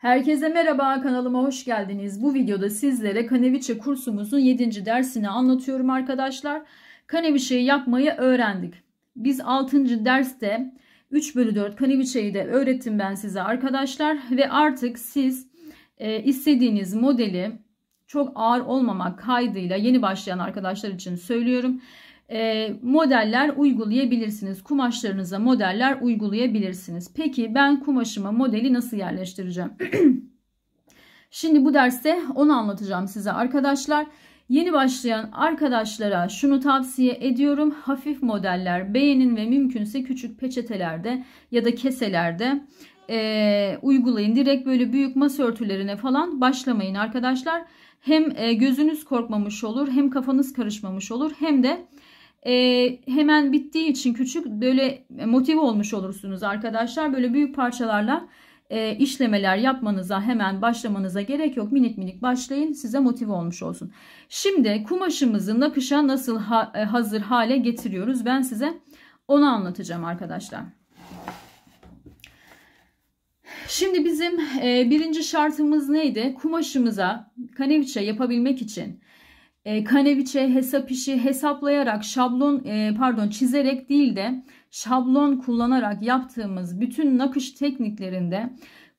Herkese merhaba kanalıma hoş geldiniz. Bu videoda sizlere Kaneviçe kursumuzun 7. dersini anlatıyorum arkadaşlar. Kaneviçeyi yapmayı öğrendik. Biz 6. derste 3 bölü 4 Kaneviçeyi de öğrettim ben size arkadaşlar. Ve artık siz e, istediğiniz modeli çok ağır olmamak kaydıyla yeni başlayan arkadaşlar için söylüyorum e, modeller uygulayabilirsiniz. Kumaşlarınıza modeller uygulayabilirsiniz. Peki ben kumaşıma modeli nasıl yerleştireceğim? Şimdi bu derste onu anlatacağım size arkadaşlar. Yeni başlayan arkadaşlara şunu tavsiye ediyorum. Hafif modeller beğenin ve mümkünse küçük peçetelerde ya da keselerde e, uygulayın. Direkt böyle büyük masa örtülerine falan başlamayın arkadaşlar. Hem e, gözünüz korkmamış olur hem kafanız karışmamış olur hem de e, hemen bittiği için küçük böyle motive olmuş olursunuz arkadaşlar. Böyle büyük parçalarla e, işlemeler yapmanıza hemen başlamanıza gerek yok. Minik minik başlayın size motive olmuş olsun. Şimdi kumaşımızı nakışa nasıl ha, e, hazır hale getiriyoruz ben size onu anlatacağım arkadaşlar. Şimdi bizim e, birinci şartımız neydi? Kumaşımıza kaneviçe yapabilmek için e, kaneviçe, hesap işi hesaplayarak şablon e, pardon çizerek değil de şablon kullanarak yaptığımız bütün nakış tekniklerinde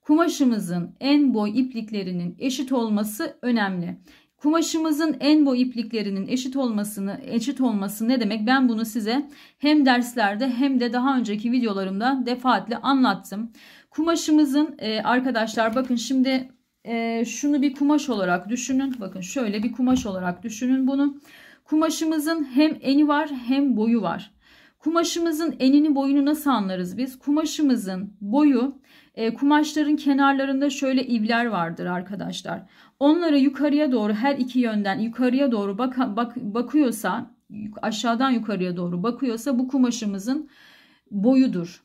kumaşımızın en boy ipliklerinin eşit olması önemli. Kumaşımızın en boy ipliklerinin eşit olmasını eşit olması ne demek? Ben bunu size hem derslerde hem de daha önceki videolarımda defaatle anlattım. Kumaşımızın e, arkadaşlar bakın şimdi e, şunu bir kumaş olarak düşünün. Bakın şöyle bir kumaş olarak düşünün bunu. Kumaşımızın hem eni var hem boyu var. Kumaşımızın enini boyunu nasıl anlarız biz? Kumaşımızın boyu e, kumaşların kenarlarında şöyle ivler vardır arkadaşlar. Onlara yukarıya doğru her iki yönden yukarıya doğru baka, bak, bakıyorsa aşağıdan yukarıya doğru bakıyorsa bu kumaşımızın boyudur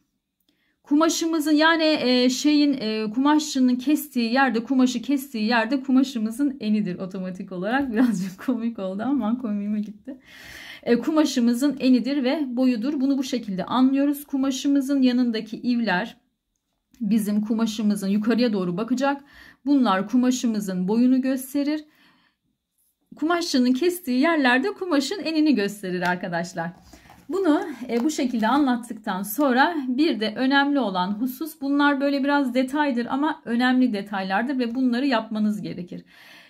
kumaşımızın yani e, şeyin e, kumaşçının kestiği yerde kumaşı kestiği yerde kumaşımızın enidir otomatik olarak birazcık komik oldu ama komiğime gitti e, kumaşımızın enidir ve boyudur bunu bu şekilde anlıyoruz kumaşımızın yanındaki ivler bizim kumaşımızın yukarıya doğru bakacak bunlar kumaşımızın boyunu gösterir kumaşçının kestiği yerlerde kumaşın enini gösterir arkadaşlar bunu e, bu şekilde anlattıktan sonra bir de önemli olan husus bunlar böyle biraz detaydır ama önemli detaylardır ve bunları yapmanız gerekir.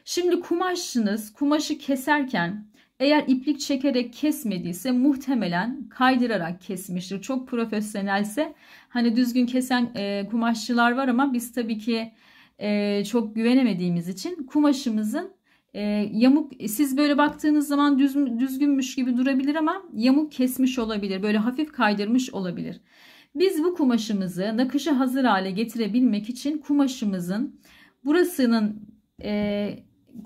Şimdi kumaşınız kumaşı keserken eğer iplik çekerek kesmediyse muhtemelen kaydırarak kesmiştir. Çok profesyonelse hani düzgün kesen e, kumaşçılar var ama biz tabii ki e, çok güvenemediğimiz için kumaşımızın e, yamuk siz böyle baktığınız zaman düz, düzgünmüş gibi durabilir ama yamuk kesmiş olabilir. Böyle hafif kaydırmış olabilir. Biz bu kumaşımızı nakışı hazır hale getirebilmek için kumaşımızın burasının e,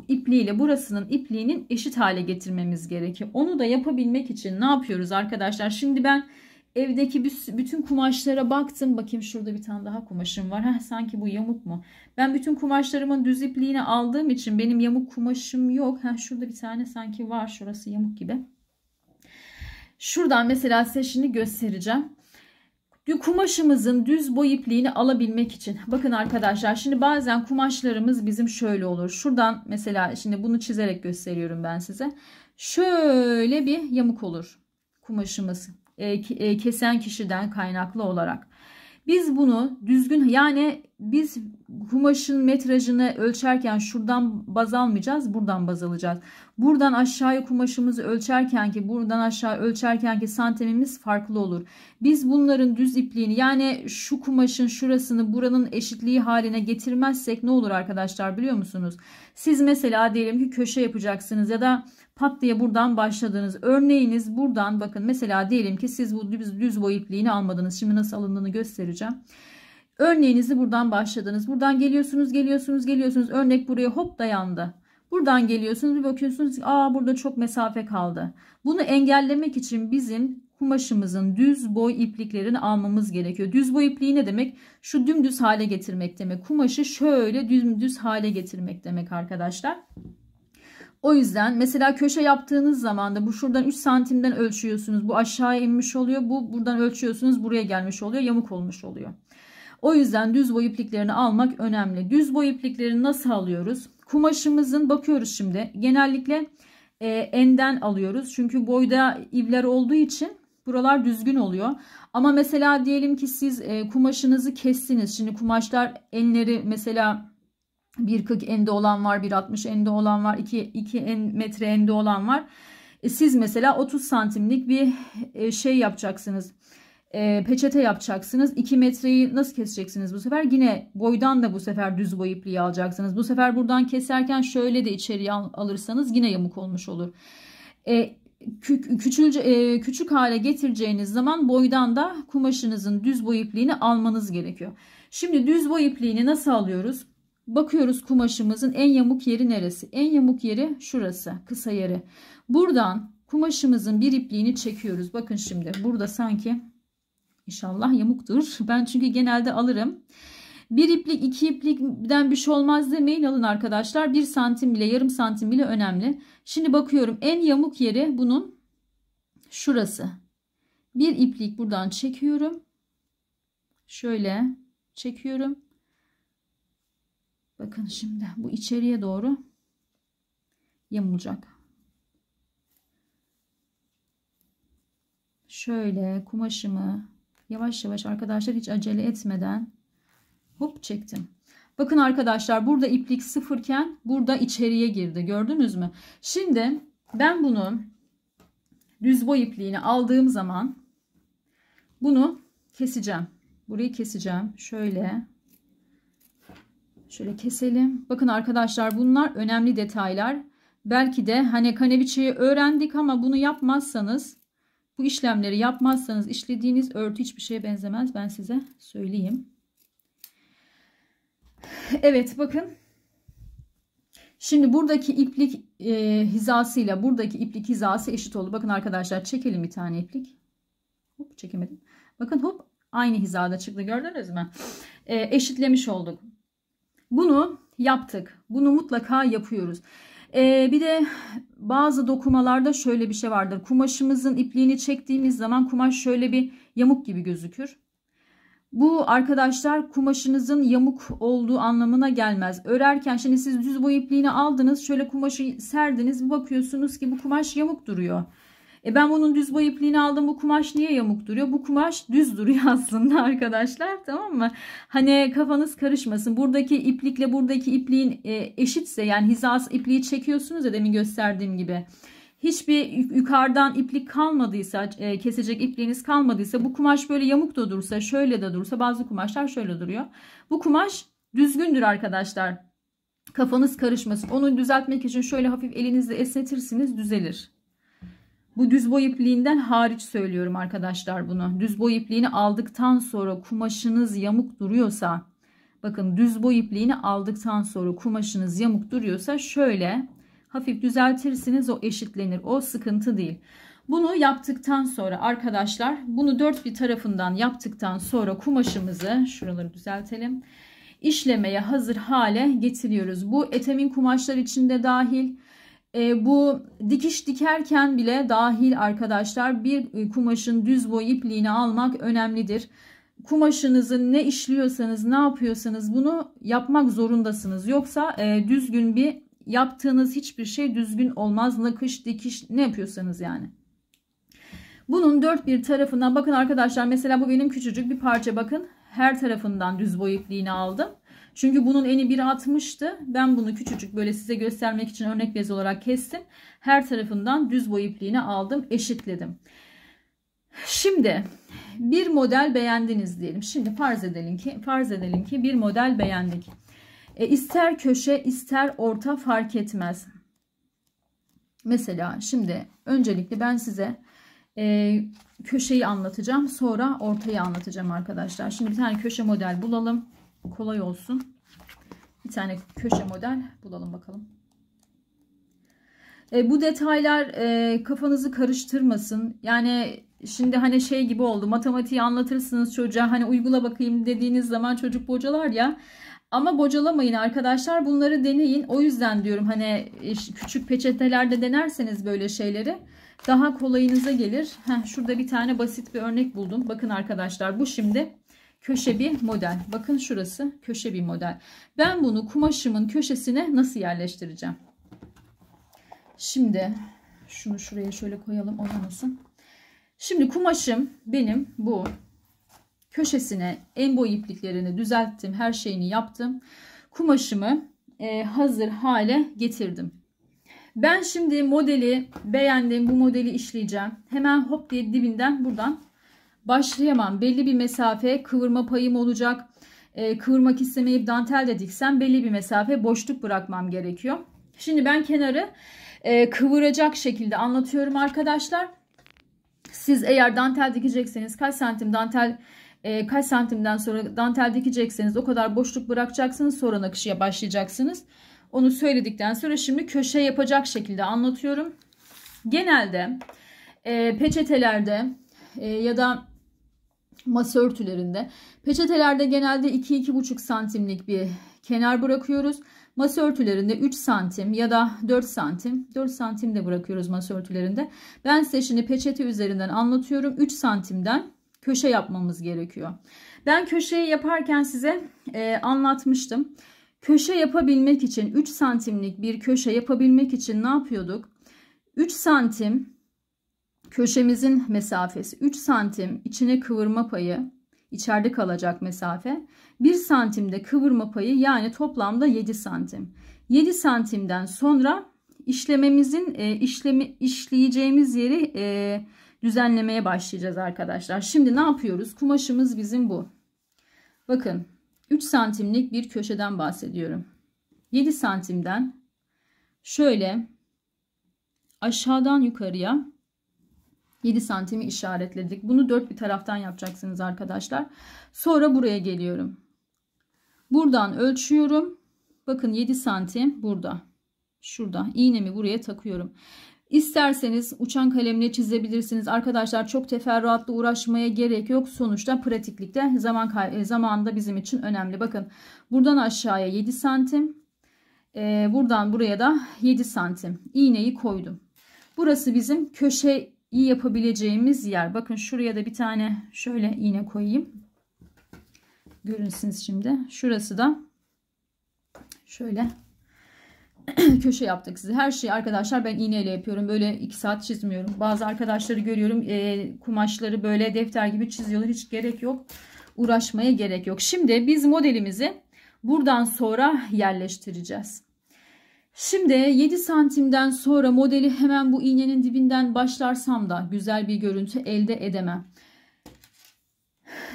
ipliğiyle burasının ipliğinin eşit hale getirmemiz gerekiyor. Onu da yapabilmek için ne yapıyoruz arkadaşlar? Şimdi ben Evdeki bütün kumaşlara baktım. Bakayım şurada bir tane daha kumaşım var. Heh, sanki bu yamuk mu? Ben bütün kumaşlarımın düz ipliğini aldığım için benim yamuk kumaşım yok. Heh, şurada bir tane sanki var. Şurası yamuk gibi. Şuradan mesela size şimdi göstereceğim. Kumaşımızın düz boy ipliğini alabilmek için. Bakın arkadaşlar şimdi bazen kumaşlarımız bizim şöyle olur. Şuradan mesela şimdi bunu çizerek gösteriyorum ben size. Şöyle bir yamuk olur kumaşımız. E, e, kesen kişiden kaynaklı olarak. Biz bunu düzgün yani biz kumaşın metrajını ölçerken şuradan baz almayacağız buradan baz alacağız. Buradan aşağıya kumaşımızı ölçerken ki buradan aşağı ölçerken ki santemimiz farklı olur. Biz bunların düz ipliğini yani şu kumaşın şurasını buranın eşitliği haline getirmezsek ne olur arkadaşlar biliyor musunuz? Siz mesela diyelim ki köşe yapacaksınız ya da pat diye buradan başladınız. Örneğiniz buradan bakın mesela diyelim ki siz bu düz, düz boy ipliğini almadınız. Şimdi nasıl alındığını göstereceğim. Örneğinizi buradan başladınız. Buradan geliyorsunuz, geliyorsunuz, geliyorsunuz. Örnek buraya hop dayandı. Buradan geliyorsunuz bir bakıyorsunuz aa burada çok mesafe kaldı. Bunu engellemek için bizim kumaşımızın düz boy ipliklerini almamız gerekiyor. Düz boy ipliği ne demek? Şu dümdüz hale getirmek demek. Kumaşı şöyle dümdüz hale getirmek demek arkadaşlar. O yüzden mesela köşe yaptığınız zaman da bu şuradan 3 santimden ölçüyorsunuz. Bu aşağıya inmiş oluyor. Bu buradan ölçüyorsunuz. Buraya gelmiş oluyor. Yamuk olmuş oluyor. O yüzden düz boy ipliklerini almak önemli. Düz boy ipliklerini nasıl alıyoruz? Kumaşımızın bakıyoruz şimdi. Genellikle e, enden alıyoruz. Çünkü boyda ivler olduğu için buralar düzgün oluyor. Ama mesela diyelim ki siz e, kumaşınızı kestiniz. Şimdi kumaşlar enleri mesela 1.40 ende olan var, 1.60 ende olan var, 2, 2 en, metre ende olan var. E, siz mesela 30 santimlik bir e, şey yapacaksınız. E, peçete yapacaksınız. 2 metreyi nasıl keseceksiniz bu sefer? Yine boydan da bu sefer düz boy ipliği alacaksınız. Bu sefer buradan keserken şöyle de içeriye al, alırsanız yine yamuk olmuş olur. E, küçülce, e, küçük hale getireceğiniz zaman boydan da kumaşınızın düz boy ipliğini almanız gerekiyor. Şimdi düz boy ipliğini nasıl alıyoruz? bakıyoruz kumaşımızın en yamuk yeri neresi? En yamuk yeri şurası kısa yeri. Buradan kumaşımızın bir ipliğini çekiyoruz. Bakın şimdi burada sanki inşallah yamuktur. Ben çünkü genelde alırım. Bir iplik iki iplikten bir şey olmaz demeyin alın arkadaşlar. Bir santim bile yarım santim bile önemli. Şimdi bakıyorum en yamuk yeri bunun şurası. Bir iplik buradan çekiyorum. Şöyle çekiyorum Bakın şimdi bu içeriye doğru yamulacak. Şöyle kumaşımı yavaş yavaş arkadaşlar hiç acele etmeden hop çektim. Bakın arkadaşlar burada iplik sıfırken burada içeriye girdi. Gördünüz mü? Şimdi ben bunu düz boy ipliğini aldığım zaman bunu keseceğim. Burayı keseceğim. Şöyle Şöyle keselim. Bakın arkadaşlar bunlar önemli detaylar. Belki de hani kaneviçeyi öğrendik ama bunu yapmazsanız bu işlemleri yapmazsanız işlediğiniz örtü hiçbir şeye benzemez. Ben size söyleyeyim. Evet bakın. Şimdi buradaki iplik e, hizasıyla buradaki iplik hizası eşit oldu. Bakın arkadaşlar çekelim bir tane iplik. Hop çekemedim. Bakın hop aynı hizada çıktı gördünüz mü? E, eşitlemiş olduk. Bunu yaptık. Bunu mutlaka yapıyoruz. Ee, bir de bazı dokumalarda şöyle bir şey vardır. Kumaşımızın ipliğini çektiğimiz zaman kumaş şöyle bir yamuk gibi gözükür. Bu arkadaşlar kumaşınızın yamuk olduğu anlamına gelmez. Örerken şimdi siz düz boy ipliğini aldınız. Şöyle kumaşı serdiniz. Bakıyorsunuz ki bu kumaş yamuk duruyor. E ben bunun düz boy ipliğini aldım bu kumaş niye yamuk duruyor? Bu kumaş düz duruyor aslında arkadaşlar tamam mı? Hani kafanız karışmasın. Buradaki iplikle buradaki ipliğin e, eşitse yani hizası ipliği çekiyorsunuz ya demin gösterdiğim gibi hiçbir yukarıdan iplik kalmadıysa e, kesecek ipliğiniz kalmadıysa bu kumaş böyle yamuk da dursa şöyle de dursa bazı kumaşlar şöyle duruyor. Bu kumaş düzgündür arkadaşlar. Kafanız karışmasın. Onu düzeltmek için şöyle hafif elinizle esnetirsiniz düzelir. Bu düz boy ipliğinden hariç söylüyorum arkadaşlar bunu. Düz boy ipliğini aldıktan sonra kumaşınız yamuk duruyorsa bakın düz boy ipliğini aldıktan sonra kumaşınız yamuk duruyorsa şöyle hafif düzeltirsiniz o eşitlenir. O sıkıntı değil. Bunu yaptıktan sonra arkadaşlar bunu dört bir tarafından yaptıktan sonra kumaşımızı şuraları düzeltelim. işlemeye hazır hale getiriyoruz. Bu etemin kumaşlar içinde dahil. E, bu dikiş dikerken bile dahil arkadaşlar bir e, kumaşın düz boy ipliğini almak önemlidir. Kumaşınızı ne işliyorsanız ne yapıyorsanız bunu yapmak zorundasınız. Yoksa e, düzgün bir yaptığınız hiçbir şey düzgün olmaz. Nakış, dikiş ne yapıyorsanız yani. Bunun dört bir tarafından bakın arkadaşlar mesela bu benim küçücük bir parça bakın. Her tarafından düz boy ipliğini aldım. Çünkü bunun eni 1.60'tı. Ben bunu küçücük böyle size göstermek için örnek bez olarak kestim. Her tarafından düz boy ipliğini aldım. Eşitledim. Şimdi bir model beğendiniz diyelim. Şimdi farz edelim ki farz edelim ki bir model beğendik. E, ister köşe ister orta fark etmez. Mesela şimdi öncelikle ben size e, köşeyi anlatacağım. Sonra ortayı anlatacağım arkadaşlar. Şimdi bir tane köşe model bulalım kolay olsun. Bir tane köşe model bulalım bakalım. E, bu detaylar e, kafanızı karıştırmasın. Yani şimdi hani şey gibi oldu matematiği anlatırsınız çocuğa hani uygula bakayım dediğiniz zaman çocuk bocalar ya. Ama bocalamayın arkadaşlar bunları deneyin. O yüzden diyorum hani küçük peçetelerde denerseniz böyle şeyleri daha kolayınıza gelir. Heh, şurada bir tane basit bir örnek buldum. Bakın arkadaşlar bu şimdi köşe bir model. Bakın şurası köşe bir model. Ben bunu kumaşımın köşesine nasıl yerleştireceğim? Şimdi şunu şuraya şöyle koyalım olamasın. Şimdi kumaşım benim bu köşesine en boy ipliklerini düzelttim. Her şeyini yaptım. Kumaşımı e, hazır hale getirdim. Ben şimdi modeli beğendim. Bu modeli işleyeceğim. Hemen hop diye dibinden buradan başlayamam. Belli bir mesafe kıvırma payım olacak. E, kıvırmak istemeyip dantel de diksem belli bir mesafe boşluk bırakmam gerekiyor. Şimdi ben kenarı e, kıvıracak şekilde anlatıyorum arkadaşlar. Siz eğer dantel dikecekseniz kaç santim dantel e, kaç santimden sonra dantel dikecekseniz o kadar boşluk bırakacaksınız sonra nakışıya başlayacaksınız. Onu söyledikten sonra şimdi köşe yapacak şekilde anlatıyorum. Genelde e, peçetelerde e, ya da masa örtülerinde. Peçetelerde genelde 2-2,5 santimlik bir kenar bırakıyoruz. Masa örtülerinde 3 santim ya da 4 santim. 4 santim de bırakıyoruz masa örtülerinde. Ben size şimdi peçete üzerinden anlatıyorum. 3 santimden köşe yapmamız gerekiyor. Ben köşeyi yaparken size e, anlatmıştım. Köşe yapabilmek için 3 santimlik bir köşe yapabilmek için ne yapıyorduk? 3 santim köşemizin mesafesi 3 santim içine kıvırma payı içeride kalacak mesafe 1 santimde kıvırma payı yani toplamda 7 santim 7 santimden sonra işlememizin e, işlemi işleyeceğimiz yeri e, düzenlemeye başlayacağız arkadaşlar şimdi ne yapıyoruz kumaşımız bizim bu bakın 3 santimlik bir köşeden bahsediyorum 7 santimden şöyle aşağıdan yukarıya 7 santimi işaretledik. Bunu dört bir taraftan yapacaksınız arkadaşlar. Sonra buraya geliyorum. Buradan ölçüyorum. Bakın 7 santim burada. Şurada. İğnemi buraya takıyorum. İsterseniz uçan kalemle çizebilirsiniz. Arkadaşlar çok teferruatla uğraşmaya gerek yok. Sonuçta pratiklikte zaman e, zamanda bizim için önemli. Bakın buradan aşağıya 7 santim. Ee, buradan buraya da 7 santim. İğneyi koydum. Burası bizim köşe iyi yapabileceğimiz yer. Bakın şuraya da bir tane şöyle iğne koyayım. Görünsünüz şimdi. Şurası da şöyle köşe yaptık size. Her şeyi arkadaşlar ben iğneyle yapıyorum. Böyle 2 saat çizmiyorum. Bazı arkadaşları görüyorum e, kumaşları böyle defter gibi çiziyorlar. Hiç gerek yok. Uğraşmaya gerek yok. Şimdi biz modelimizi buradan sonra yerleştireceğiz. Şimdi 7 santimden sonra modeli hemen bu iğnenin dibinden başlarsam da güzel bir görüntü elde edemem.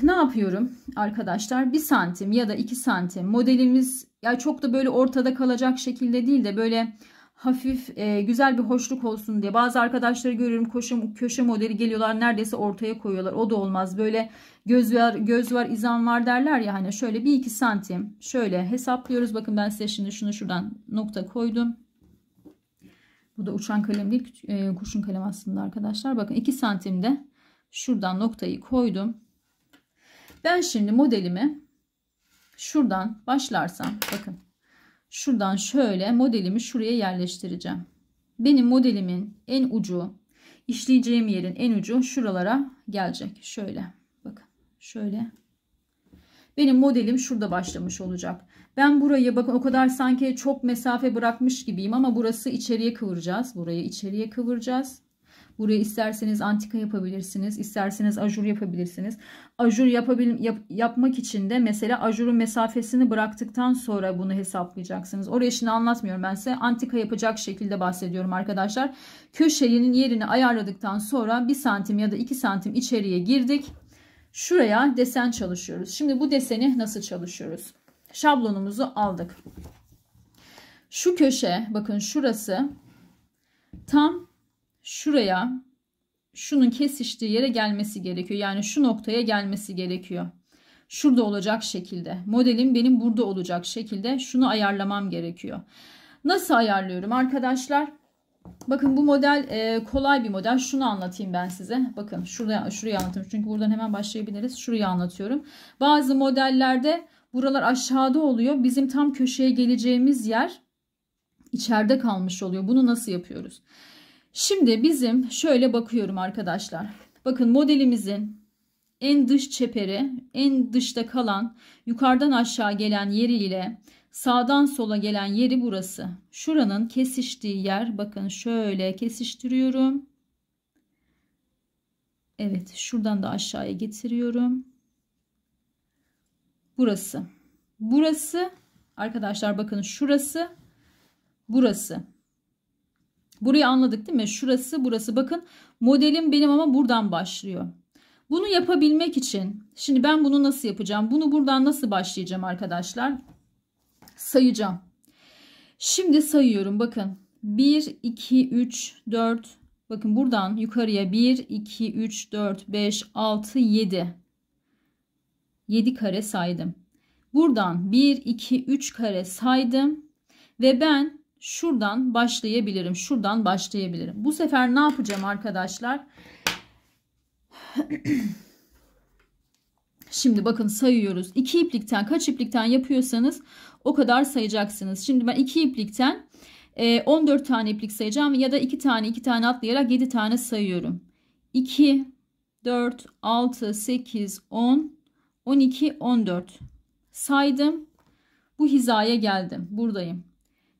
Ne yapıyorum arkadaşlar? 1 santim ya da 2 santim modelimiz ya çok da böyle ortada kalacak şekilde değil de böyle hafif e, güzel bir hoşluk olsun diye bazı arkadaşları görüyorum koşu, köşe modeli geliyorlar neredeyse ortaya koyuyorlar o da olmaz böyle göz var göz var izan var derler ya hani şöyle bir iki santim şöyle hesaplıyoruz bakın ben size şimdi şunu şuradan nokta koydum bu da uçan kalem değil e, kurşun kalem aslında arkadaşlar bakın iki santimde şuradan noktayı koydum ben şimdi modelimi şuradan başlarsam bakın şuradan şöyle modelimi şuraya yerleştireceğim. Benim modelimin en ucu işleyeceğim yerin en ucu şuralara gelecek. Şöyle bakın şöyle. Benim modelim şurada başlamış olacak. Ben burayı bakın o kadar sanki çok mesafe bırakmış gibiyim ama burası içeriye kıvıracağız. Burayı içeriye kıvıracağız. Buraya isterseniz antika yapabilirsiniz. isterseniz ajur yapabilirsiniz. Ajur yapabil yap, yapmak için de mesela ajurun mesafesini bıraktıktan sonra bunu hesaplayacaksınız. Oraya şimdi anlatmıyorum ben size. Antika yapacak şekilde bahsediyorum arkadaşlar. Köşenin yerini ayarladıktan sonra 1 santim ya da 2 santim içeriye girdik. Şuraya desen çalışıyoruz. Şimdi bu deseni nasıl çalışıyoruz? Şablonumuzu aldık. Şu köşe bakın şurası tam şuraya şunun kesiştiği yere gelmesi gerekiyor. Yani şu noktaya gelmesi gerekiyor. Şurada olacak şekilde. Modelim benim burada olacak şekilde şunu ayarlamam gerekiyor. Nasıl ayarlıyorum arkadaşlar? Bakın bu model e, kolay bir model. Şunu anlatayım ben size. Bakın şuraya şurayı anlatıyorum. Çünkü buradan hemen başlayabiliriz. Şurayı anlatıyorum. Bazı modellerde buralar aşağıda oluyor. Bizim tam köşeye geleceğimiz yer içeride kalmış oluyor. Bunu nasıl yapıyoruz? Şimdi bizim şöyle bakıyorum arkadaşlar. Bakın modelimizin en dış çeperi, en dışta kalan, yukarıdan aşağı gelen yeri ile sağdan sola gelen yeri burası. Şuranın kesiştiği yer bakın şöyle kesiştiriyorum. Evet şuradan da aşağıya getiriyorum. Burası. Burası arkadaşlar bakın şurası. Burası. Burayı anladık değil mi? Şurası burası bakın modelim benim ama buradan başlıyor. Bunu yapabilmek için şimdi ben bunu nasıl yapacağım? Bunu buradan nasıl başlayacağım arkadaşlar? Sayacağım. Şimdi sayıyorum bakın. 1, 2, 3, 4 bakın buradan yukarıya 1, 2, 3, 4, 5, 6, 7 7 kare saydım. Buradan 1, 2, 3 kare saydım ve ben şuradan başlayabilirim. Şuradan başlayabilirim. Bu sefer ne yapacağım arkadaşlar? Şimdi bakın sayıyoruz. 2 iplikten kaç iplikten yapıyorsanız o kadar sayacaksınız. Şimdi ben 2 iplikten 14 e, tane iplik sayacağım ya da 2 tane 2 tane atlayarak 7 tane sayıyorum. 2 4 6 8 10 12 14 saydım. Bu hizaya geldim. Buradayım.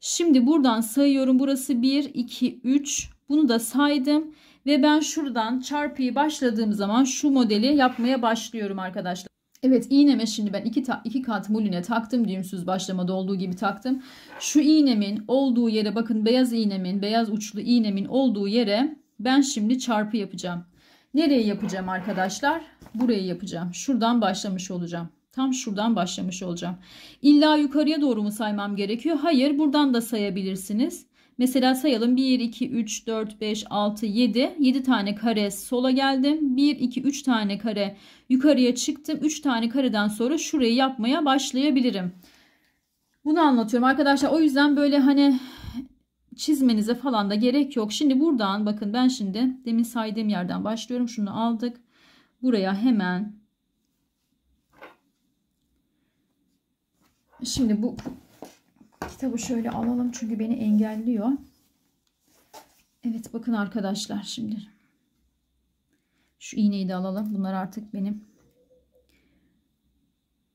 Şimdi buradan sayıyorum. Burası 1, 2, 3. Bunu da saydım. Ve ben şuradan çarpıyı başladığım zaman şu modeli yapmaya başlıyorum arkadaşlar. Evet iğneme şimdi ben iki, iki kat muline taktım düğümsüz başlamada olduğu gibi taktım. Şu iğnemin olduğu yere bakın beyaz iğnemin beyaz uçlu iğnemin olduğu yere ben şimdi çarpı yapacağım. Nereye yapacağım arkadaşlar? Buraya yapacağım. Şuradan başlamış olacağım. Tam şuradan başlamış olacağım. İlla yukarıya doğru mu saymam gerekiyor? Hayır buradan da sayabilirsiniz. Mesela sayalım 1, 2, 3, 4, 5, 6, 7. 7 tane kare sola geldim. 1, 2, 3 tane kare yukarıya çıktım. 3 tane kareden sonra şurayı yapmaya başlayabilirim. Bunu anlatıyorum arkadaşlar. O yüzden böyle hani çizmenize falan da gerek yok. Şimdi buradan bakın ben şimdi demin saydığım yerden başlıyorum. Şunu aldık. Buraya hemen Şimdi bu kitabı şöyle alalım çünkü beni engelliyor. Evet bakın arkadaşlar şimdi. Şu iğneyi de alalım. Bunlar artık benim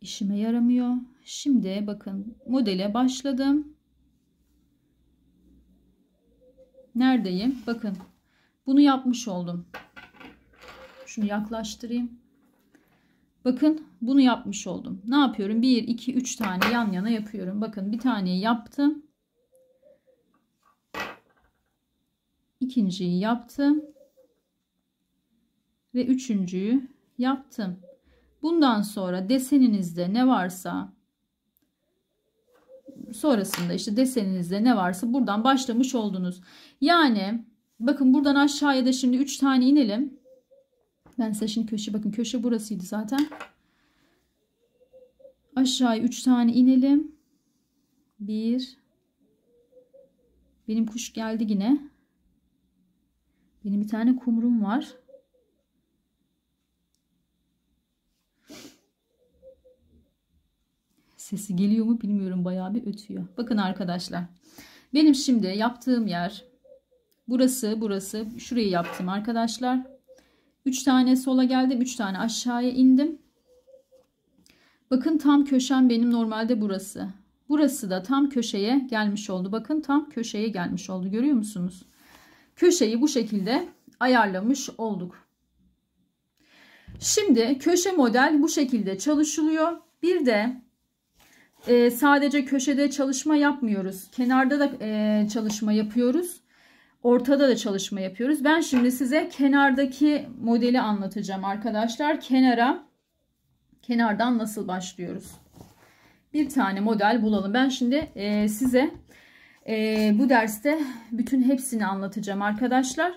işime yaramıyor. Şimdi bakın modele başladım. Neredeyim? Bakın bunu yapmış oldum. Şunu yaklaştırayım. Bakın bunu yapmış oldum. Ne yapıyorum? 1, 2, 3 tane yan yana yapıyorum. Bakın bir taneyi yaptım. ikinciyi yaptım. Ve üçüncüyü yaptım. Bundan sonra deseninizde ne varsa sonrasında işte deseninizde ne varsa buradan başlamış oldunuz. Yani bakın buradan aşağıya da şimdi 3 tane inelim. Ben size şimdi köşe bakın köşe burasıydı zaten. Aşağıya 3 tane inelim. 1 Benim kuş geldi yine. Benim bir tane kumrum var. Sesi geliyor mu bilmiyorum. Bayağı bir ötüyor. Bakın arkadaşlar. Benim şimdi yaptığım yer burası burası. Şurayı yaptım arkadaşlar. 3 tane sola geldim. 3 tane aşağıya indim. Bakın tam köşem benim normalde burası. Burası da tam köşeye gelmiş oldu. Bakın tam köşeye gelmiş oldu. Görüyor musunuz? Köşeyi bu şekilde ayarlamış olduk. Şimdi köşe model bu şekilde çalışılıyor. Bir de e, sadece köşede çalışma yapmıyoruz. Kenarda da e, çalışma yapıyoruz. Ortada da çalışma yapıyoruz. Ben şimdi size kenardaki modeli anlatacağım arkadaşlar. Kenara kenardan nasıl başlıyoruz? Bir tane model bulalım. Ben şimdi e, size e, bu derste bütün hepsini anlatacağım arkadaşlar.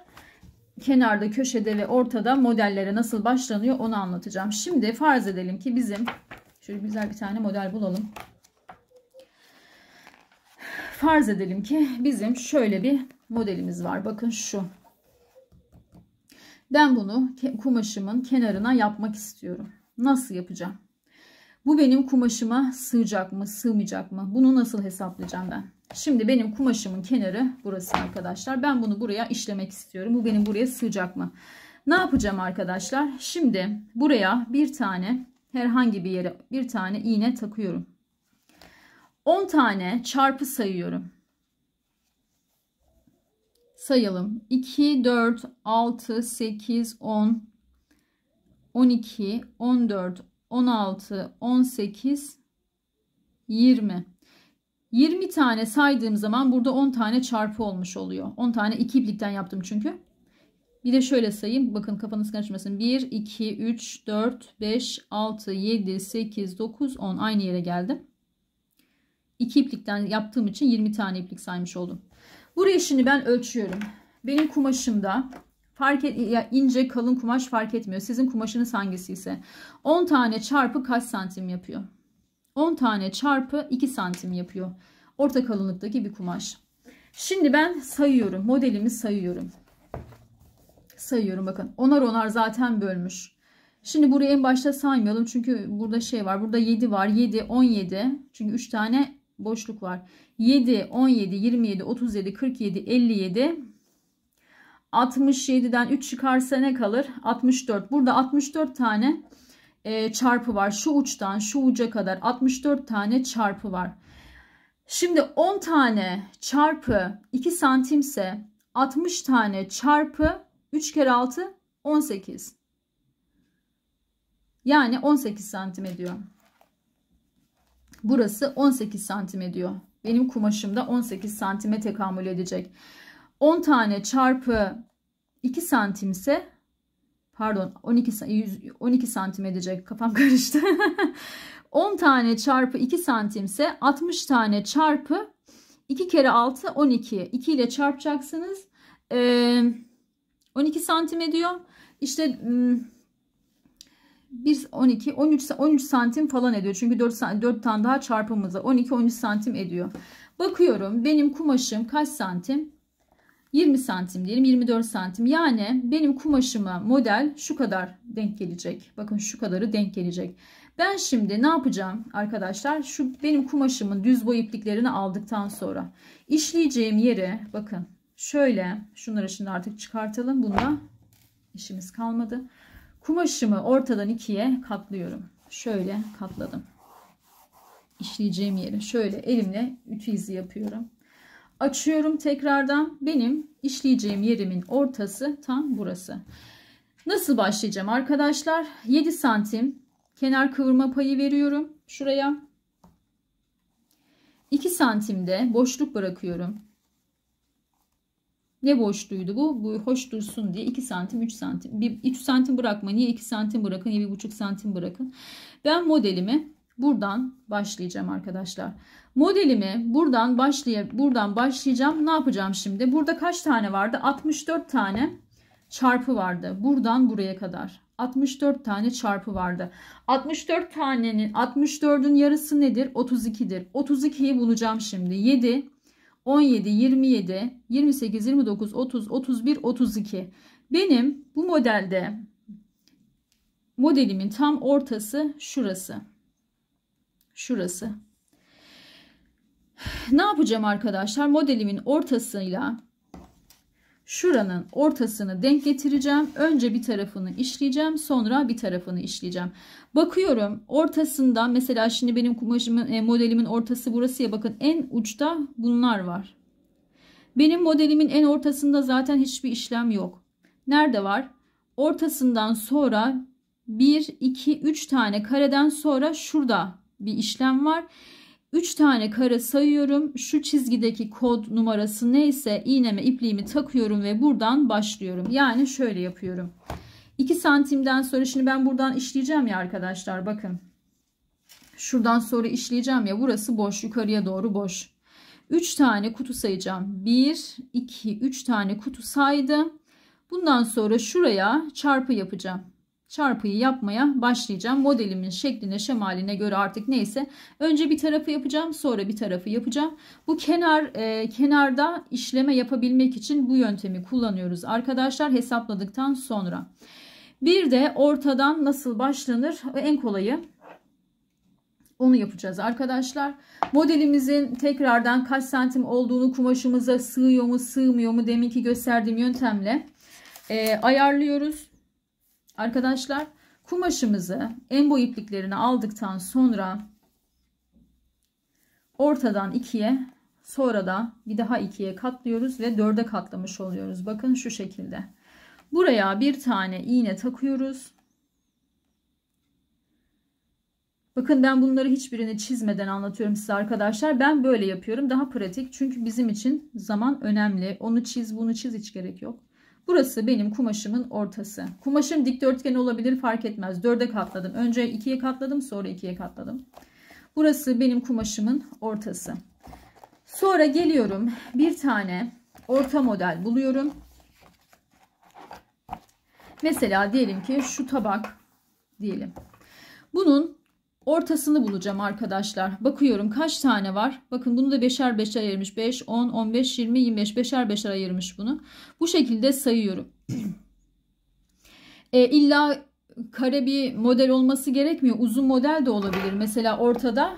Kenarda, köşede ve ortada modellere nasıl başlanıyor onu anlatacağım. Şimdi farz edelim ki bizim şöyle güzel bir tane model bulalım. Farz edelim ki bizim şöyle bir modelimiz var. Bakın şu. Ben bunu kumaşımın kenarına yapmak istiyorum. Nasıl yapacağım? Bu benim kumaşıma sığacak mı sığmayacak mı? Bunu nasıl hesaplayacağım ben? Şimdi benim kumaşımın kenarı burası arkadaşlar. Ben bunu buraya işlemek istiyorum. Bu benim buraya sığacak mı? Ne yapacağım arkadaşlar? Şimdi buraya bir tane herhangi bir yere bir tane iğne takıyorum. 10 tane çarpı sayıyorum sayalım. 2, 4, 6, 8, 10, 12, 14, 16, 18, 20. 20 tane saydığım zaman burada 10 tane çarpı olmuş oluyor. 10 tane iki iplikten yaptım çünkü. Bir de şöyle sayayım. Bakın kafanız karışmasın. 1, 2, 3, 4, 5, 6, 7, 8, 9, 10. Aynı yere geldim. 2 iplikten yaptığım için 20 tane iplik saymış oldum. Buraya şimdi ben ölçüyorum. Benim kumaşımda fark et, ya ince kalın kumaş fark etmiyor. Sizin kumaşınız hangisiyse, 10 tane çarpı kaç santim yapıyor? 10 tane çarpı 2 santim yapıyor. Orta kalınlıktaki bir kumaş. Şimdi ben sayıyorum. Modelimi sayıyorum. Sayıyorum bakın. Onar onar zaten bölmüş. Şimdi burayı en başta saymayalım. Çünkü burada şey var. Burada 7 var. 7, 17. Çünkü 3 tane boşluk var. 7, 17, 27, 37, 47, 57, 67'den 3 çıkarsa ne kalır? 64. Burada 64 tane e, çarpı var. Şu uçtan şu uca kadar 64 tane çarpı var. Şimdi 10 tane çarpı 2 santimse 60 tane çarpı 3 kere 6 18. Yani 18 santim ediyor. Burası 18 santim ediyor. Benim kumaşım da 18 santime tekamül edecek. 10 tane çarpı 2 santim ise pardon 12 12 santim edecek kafam karıştı. 10 tane çarpı 2 santim ise 60 tane çarpı 2 kere 6 12. 2 ile çarpacaksınız. 12 santim ediyor. İşte 1 12 13 13 santim falan ediyor. Çünkü 4 4 tane daha çarpımımız 12 13 santim ediyor. Bakıyorum benim kumaşım kaç santim? 20 santim diyelim 24 santim. Yani benim kumaşımı model şu kadar denk gelecek. Bakın şu kadarı denk gelecek. Ben şimdi ne yapacağım arkadaşlar? Şu benim kumaşımın düz boy ipliklerini aldıktan sonra işleyeceğim yere bakın şöyle şunları şimdi artık çıkartalım. Bunda işimiz kalmadı. Kumaşımı ortadan ikiye katlıyorum. Şöyle katladım. İşleyeceğim yeri şöyle elimle ütü izi yapıyorum. Açıyorum tekrardan. Benim işleyeceğim yerimin ortası tam burası. Nasıl başlayacağım arkadaşlar? 7 santim kenar kıvırma payı veriyorum şuraya. 2 santimde boşluk bırakıyorum. Ne boşluğuydu bu? Bu hoş dursun diye 2 santim 3 santim. bir 3 santim bırakma. Niye 2 santim bırakın? Niye 1,5 santim bırakın? Ben modelimi buradan başlayacağım arkadaşlar. Modelimi buradan başlay buradan başlayacağım. Ne yapacağım şimdi? Burada kaç tane vardı? 64 tane çarpı vardı. Buradan buraya kadar. 64 tane çarpı vardı. 64 tanenin 64'ün yarısı nedir? 32'dir. 32'yi bulacağım şimdi. 7 17, 27, 28, 29, 30, 31, 32. Benim bu modelde modelimin tam ortası şurası. Şurası. Ne yapacağım arkadaşlar? Modelimin ortasıyla şuranın ortasını denk getireceğim. Önce bir tarafını işleyeceğim. Sonra bir tarafını işleyeceğim. Bakıyorum ortasından mesela şimdi benim kumaşımın e, modelimin ortası burası ya bakın en uçta bunlar var. Benim modelimin en ortasında zaten hiçbir işlem yok. Nerede var? Ortasından sonra 1, 2, 3 tane kareden sonra şurada bir işlem var. 3 tane kare sayıyorum. Şu çizgideki kod numarası neyse iğneme ipliğimi takıyorum ve buradan başlıyorum. Yani şöyle yapıyorum. 2 santimden sonra şimdi ben buradan işleyeceğim ya arkadaşlar bakın. Şuradan sonra işleyeceğim ya burası boş yukarıya doğru boş. 3 tane kutu sayacağım. 1, 2, 3 tane kutu saydım. Bundan sonra şuraya çarpı yapacağım çarpıyı yapmaya başlayacağım. Modelimin şekline şemaline göre artık neyse. Önce bir tarafı yapacağım sonra bir tarafı yapacağım. Bu kenar e, kenarda işleme yapabilmek için bu yöntemi kullanıyoruz arkadaşlar hesapladıktan sonra. Bir de ortadan nasıl başlanır en kolayı onu yapacağız arkadaşlar. Modelimizin tekrardan kaç santim olduğunu kumaşımıza sığıyor mu sığmıyor mu deminki gösterdiğim yöntemle e, ayarlıyoruz. Arkadaşlar kumaşımızı en boy ipliklerini aldıktan sonra ortadan ikiye sonra da bir daha ikiye katlıyoruz ve dörde katlamış oluyoruz. Bakın şu şekilde. Buraya bir tane iğne takıyoruz. Bakın ben bunları hiçbirini çizmeden anlatıyorum size arkadaşlar. Ben böyle yapıyorum. Daha pratik. Çünkü bizim için zaman önemli. Onu çiz, bunu çiz hiç gerek yok. Burası benim kumaşımın ortası. Kumaşım dikdörtgen olabilir fark etmez. Dörde katladım. Önce ikiye katladım sonra ikiye katladım. Burası benim kumaşımın ortası. Sonra geliyorum bir tane orta model buluyorum. Mesela diyelim ki şu tabak diyelim. Bunun ortasını bulacağım arkadaşlar. Bakıyorum kaç tane var. Bakın bunu da beşer beşer ayırmış. 5, 10, 15, 20, 25 beşer beşer ayırmış bunu. Bu şekilde sayıyorum. e, illa kare bir model olması gerekmiyor. Uzun model de olabilir. Mesela ortada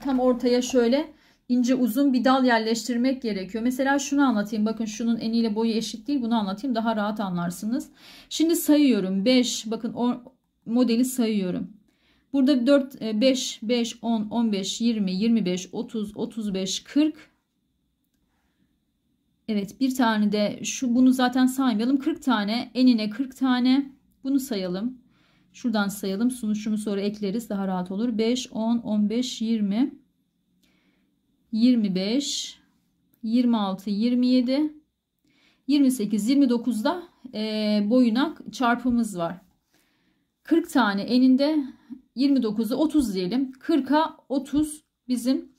tam ortaya şöyle ince uzun bir dal yerleştirmek gerekiyor. Mesela şunu anlatayım. Bakın şunun eniyle boyu eşit değil. Bunu anlatayım. Daha rahat anlarsınız. Şimdi sayıyorum. 5 bakın o modeli sayıyorum. Burada 4, 5, 5, 10, 15, 20, 25, 30, 35, 40. Evet bir tane de şu bunu zaten saymayalım. 40 tane enine 40 tane bunu sayalım. Şuradan sayalım. Sunuşumu sonra ekleriz daha rahat olur. 5, 10, 15, 20, 25, 26, 27, 28, 29'da e, boyuna çarpımız var. 40 tane eninde 29'u 30 diyelim. 40'a 30 bizim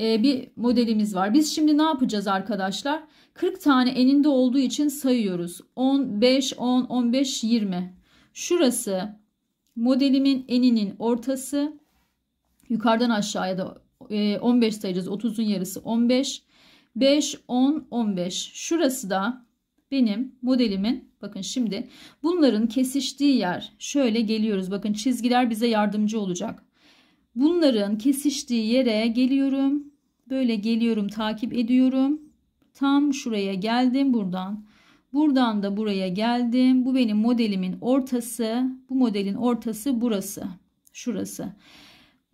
e, bir modelimiz var. Biz şimdi ne yapacağız arkadaşlar? 40 tane eninde olduğu için sayıyoruz. 10, 5, 10, 15, 20. Şurası modelimin eninin ortası. Yukarıdan aşağıya da e, 15 sayacağız. 30'un yarısı 15. 5, 10, 15. Şurası da benim modelimin bakın şimdi bunların kesiştiği yer şöyle geliyoruz. Bakın çizgiler bize yardımcı olacak. Bunların kesiştiği yere geliyorum. Böyle geliyorum takip ediyorum. Tam şuraya geldim buradan. Buradan da buraya geldim. Bu benim modelimin ortası. Bu modelin ortası burası. Şurası.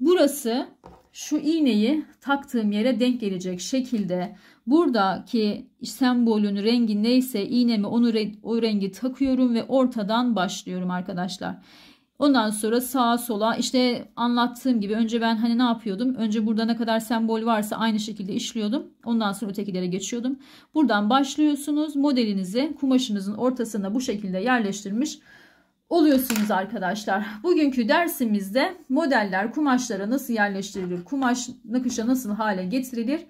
Burası şu iğneyi taktığım yere denk gelecek şekilde Buradaki sembolün rengi neyse iğnemi onu re o rengi takıyorum ve ortadan başlıyorum arkadaşlar. Ondan sonra sağa sola işte anlattığım gibi önce ben hani ne yapıyordum? Önce burada ne kadar sembol varsa aynı şekilde işliyordum. Ondan sonra ötekilere geçiyordum. Buradan başlıyorsunuz. Modelinizi kumaşınızın ortasına bu şekilde yerleştirmiş oluyorsunuz arkadaşlar. Bugünkü dersimizde modeller kumaşlara nasıl yerleştirilir? Kumaş nakışa nasıl hale getirilir?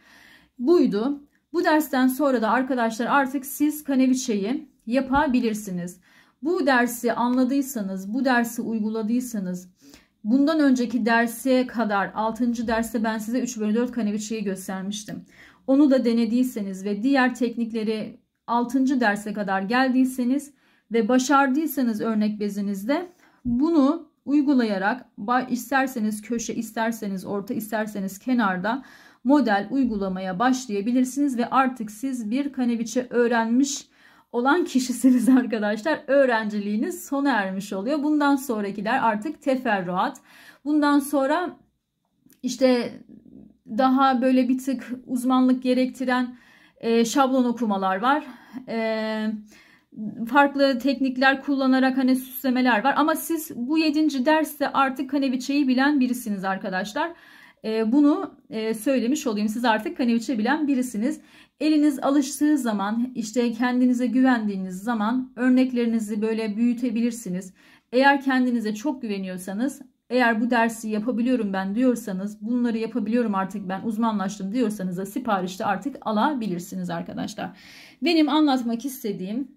Buydu. Bu dersten sonra da arkadaşlar artık siz kaneviçeyi yapabilirsiniz. Bu dersi anladıysanız, bu dersi uyguladıysanız, bundan önceki derse kadar 6. derste ben size 3 bölü 4 kaneviçeyi göstermiştim. Onu da denediyseniz ve diğer teknikleri 6. derse kadar geldiyseniz ve başardıysanız örnek bezinizde bunu uygulayarak isterseniz köşe, isterseniz orta, isterseniz kenarda model uygulamaya başlayabilirsiniz ve artık siz bir kaneviçe öğrenmiş olan kişisiniz arkadaşlar. Öğrenciliğiniz sona ermiş oluyor. Bundan sonrakiler artık teferruat. Bundan sonra işte daha böyle bir tık uzmanlık gerektiren e, şablon okumalar var. E, farklı teknikler kullanarak hani süslemeler var. Ama siz bu yedinci derste artık kaneviçeyi bilen birisiniz arkadaşlar. Ee, bunu e, söylemiş olayım. Siz artık kaneviçe bilen birisiniz. Eliniz alıştığı zaman işte kendinize güvendiğiniz zaman örneklerinizi böyle büyütebilirsiniz. Eğer kendinize çok güveniyorsanız eğer bu dersi yapabiliyorum ben diyorsanız bunları yapabiliyorum artık ben uzmanlaştım diyorsanız da siparişte artık alabilirsiniz arkadaşlar. Benim anlatmak istediğim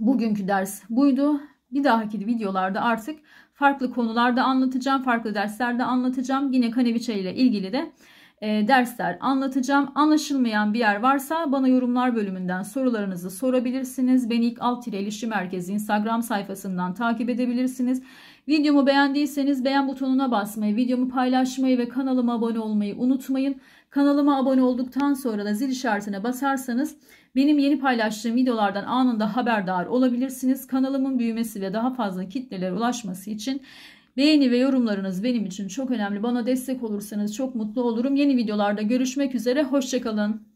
bugünkü ders buydu. Bir dahaki videolarda artık Farklı konularda anlatacağım, farklı derslerde anlatacağım. Yine kaneviçe ile ilgili de e, dersler anlatacağım. Anlaşılmayan bir yer varsa bana yorumlar bölümünden sorularınızı sorabilirsiniz. Beni ilk alt ile ilişki merkezi Instagram sayfasından takip edebilirsiniz. Videomu beğendiyseniz beğen butonuna basmayı, videomu paylaşmayı ve kanalıma abone olmayı unutmayın. Kanalıma abone olduktan sonra da zil işaretine basarsanız benim yeni paylaştığım videolardan anında haberdar olabilirsiniz. Kanalımın büyümesi ve daha fazla kitlelere ulaşması için beğeni ve yorumlarınız benim için çok önemli. Bana destek olursanız çok mutlu olurum. Yeni videolarda görüşmek üzere. Hoşçakalın.